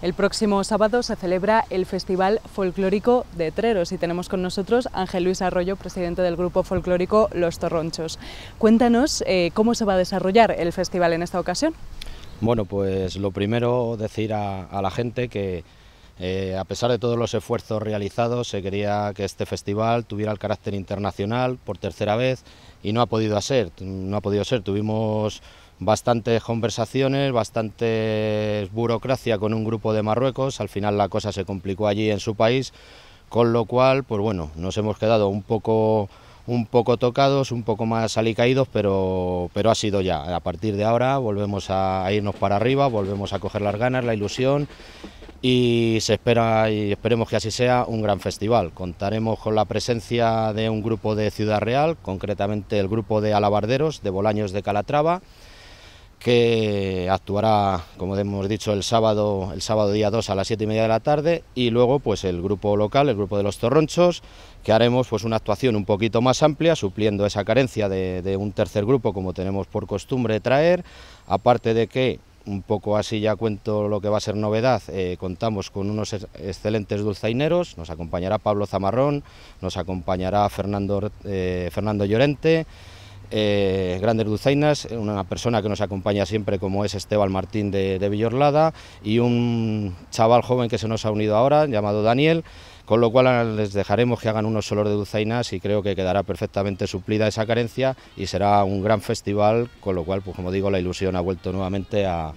El próximo sábado se celebra el Festival Folclórico de Treros y tenemos con nosotros Ángel Luis Arroyo, presidente del grupo folclórico Los Torronchos. Cuéntanos eh, cómo se va a desarrollar el festival en esta ocasión. Bueno, pues lo primero decir a, la gente que eh, a pesar de todos los esfuerzos realizados se quería que este festival tuviera el carácter internacional por tercera vez y no ha podido ser. No ha podido ser. Tuvimos bastantes conversaciones, bastantes burocracia con un grupo de Marruecos, al final la cosa se complicó allí en su país, con lo cual, pues bueno, nos hemos quedado un poco un poco tocados, un poco más alicaídos, pero, pero ha sido ya. A partir de ahora volvemos a irnos para arriba, volvemos a coger las ganas, la ilusión y se espera y esperemos que así sea un gran festival. Contaremos con la presencia de un grupo de Ciudad Real, concretamente el grupo de alabarderos de Bolaños de Calatrava que actuará, como hemos dicho, el sábado, el sábado día 2 a las 7 y media de la tarde y luego pues el grupo local, el grupo de los Torronchos, que haremos pues una actuación un poquito más amplia, supliendo esa carencia de, un tercer grupo como tenemos por costumbre traer, aparte de que un poco así ya cuento lo que va a ser novedad, eh, contamos con unos excelentes dulzaineros, nos acompañará Pablo Zamarrón, nos acompañará Fernando eh, Llorente, eh, grandes Dulzainas, una persona que nos acompaña siempre como es Esteban Martín de, Villorlada y un chaval joven que se nos ha unido ahora llamado Daniel, con lo cual les dejaremos que hagan unos solos de dulzainas y creo que quedará perfectamente suplida esa carencia y será un gran festival, con lo cual, pues como digo, la ilusión ha vuelto nuevamente a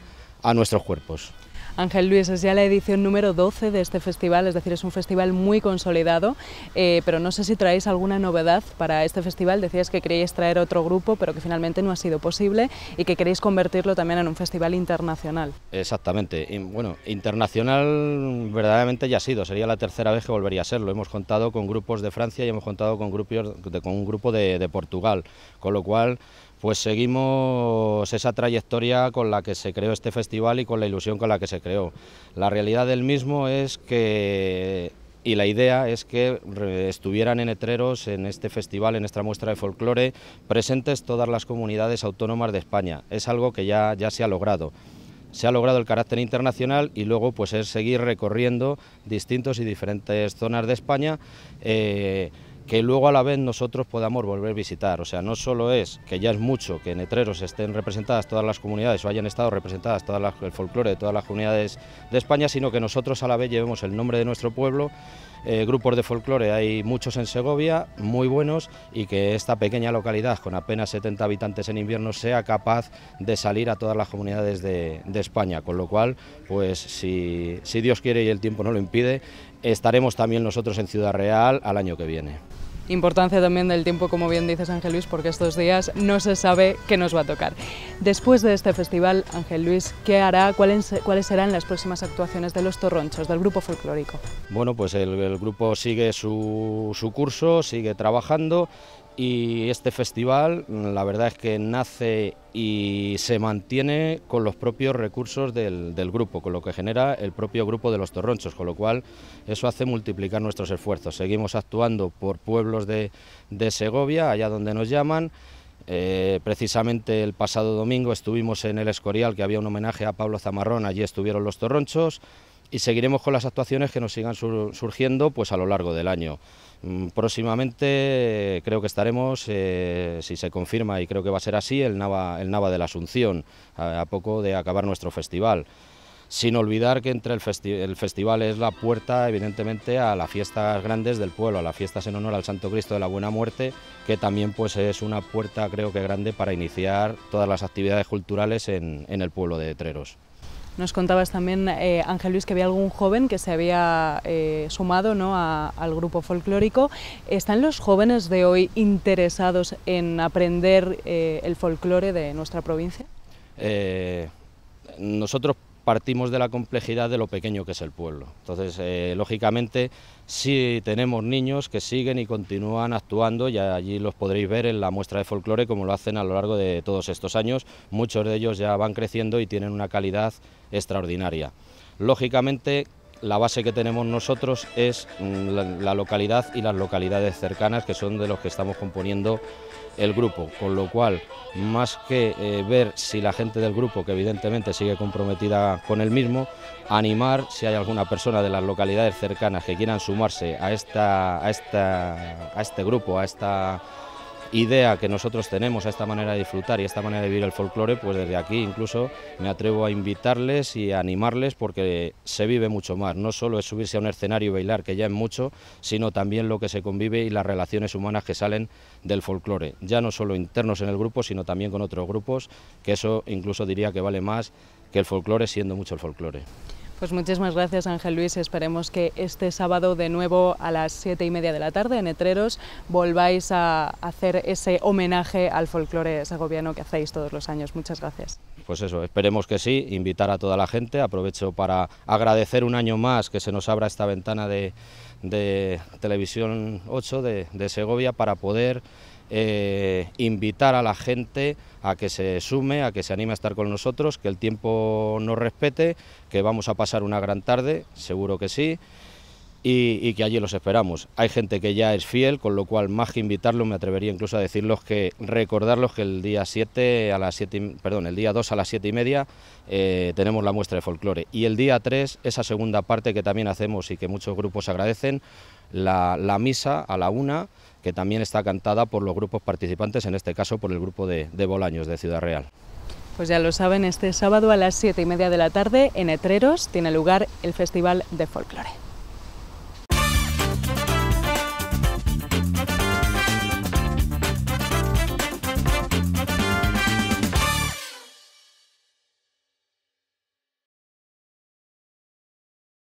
nuestros cuerpos. Ángel Luis, es ya la edición número 12 de este festival, es decir, es un festival muy consolidado, eh, pero no sé si traéis alguna novedad para este festival. Decías que queríais traer otro grupo, pero que finalmente no ha sido posible y que queréis convertirlo también en un festival internacional. Exactamente, bueno, internacional verdaderamente ya ha sido, sería la tercera vez que volvería a serlo. Hemos contado con grupos de Francia y hemos contado con, con un grupo de, de Portugal, con lo cual pues seguimos esa trayectoria con la que se creó este festival y con la ilusión con la que se creó. La realidad del mismo es que, y la idea es que estuvieran en Etreros, en este festival, en esta muestra de folclore, presentes todas las comunidades autónomas de España. Es algo que ya, ya se ha logrado se ha logrado el carácter internacional y luego pues es seguir recorriendo distintos y diferentes zonas de España. Eh, que luego a la vez nosotros podamos volver a visitar. O sea, no solo es que ya es mucho que en Etreros estén representadas todas las comunidades o hayan estado representadas todas el folclore de todas las comunidades de España, sino que nosotros a la vez llevemos el nombre de nuestro pueblo. Eh, grupos de folclore hay muchos en Segovia, muy buenos, y que esta pequeña localidad con apenas 70 habitantes en invierno sea capaz de salir a todas las comunidades de, España. Con lo cual, pues si Dios quiere y el tiempo no lo impide, estaremos también nosotros en Ciudad Real al año que viene. Importancia también del tiempo, como bien dices Ángel Luis, porque estos días no se sabe qué nos va a tocar. Después de este festival, Ángel Luis, ¿qué hará? ¿Cuáles, serán las próximas actuaciones de los Torronchos, del grupo folclórico? Bueno, pues el, grupo sigue su curso, sigue trabajando y este festival la verdad es que nace y se mantiene con los propios recursos del, grupo, con lo que genera el propio grupo de los torronchos, con lo cual eso hace multiplicar nuestros esfuerzos. Seguimos actuando por pueblos de, Segovia, allá donde nos llaman. Eh, precisamente el pasado domingo estuvimos en el Escorial, que había un homenaje a Pablo Zamarrón, allí estuvieron los torronchos y seguiremos con las actuaciones que nos sigan surgiendo pues a lo largo del año. Mm, próximamente creo que estaremos, eh, si se confirma y creo que va a ser así, el Nava, el Nava de la Asunción, a, poco de acabar nuestro festival sin olvidar que entre el, el, festival es la puerta, evidentemente, a las fiestas grandes del pueblo, a las fiestas en honor al Santo Cristo de la Buena Muerte, que también pues, es una puerta, creo que grande, para iniciar todas las actividades culturales en, el pueblo de Treros. Nos contabas también, eh, Ángel Luis, que había algún joven que se había eh, sumado ¿no? al grupo folclórico. ¿Están los jóvenes de hoy interesados en aprender eh, el folclore de nuestra provincia? nosotros partimos de la complejidad de lo pequeño que es el pueblo. Entonces, eh, lógicamente, ...si tenemos niños que siguen y continúan actuando y allí los podréis ver en la muestra de folclore como lo hacen a lo largo de todos estos años. Muchos de ellos ya van creciendo y tienen una calidad extraordinaria. Lógicamente, la base que tenemos nosotros es mm, la, localidad y las localidades cercanas, que son de los que estamos componiendo el grupo, con lo cual, más que eh, ver si la gente del grupo, que evidentemente sigue comprometida con el mismo, animar si hay alguna persona de las localidades cercanas que quieran sumarse a, esta, a, esta, a este grupo, a esta idea que nosotros tenemos a esta manera de disfrutar y a esta manera de vivir el folclore, pues desde aquí incluso me atrevo a invitarles y a animarles porque se vive mucho más. No solo es subirse a un escenario y bailar, que ya es mucho, sino también lo que se convive y las relaciones humanas que salen del folclore. Ya no solo internos en el grupo, sino también con otros grupos, que eso incluso diría que vale más que el folclore, siendo mucho el folclore. Pues muchísimas gracias Ángel Luis, esperemos que este sábado de nuevo a las siete y media de la tarde en Etreros volváis a hacer ese homenaje al folclore segoviano que hacéis todos los años. Muchas gracias. Pues eso, esperemos que sí, invitar a toda la gente, aprovecho para agradecer un año más que se nos abra esta ventana de, Televisión 8 de Segovia para poder eh, invitar a la gente a que se sume, a que se anime a estar con nosotros, que el tiempo nos respete, que vamos a pasar una gran tarde, seguro que sí. Y, que allí los esperamos. Hay gente que ya es fiel, con lo cual más que invitarlos me atrevería incluso a decirlos que recordarlos que el día 7 a las 7, perdón, el día 2 a las 7 y media eh, tenemos la muestra de folclore y el día 3 esa segunda parte que también hacemos y que muchos grupos agradecen, la, la misa a la una que también está cantada por los grupos participantes, en este caso por el grupo de, Bolaños de Ciudad Real. Pues ya lo saben, este sábado a las siete y media de la tarde en Etreros tiene lugar el Festival de Folclore.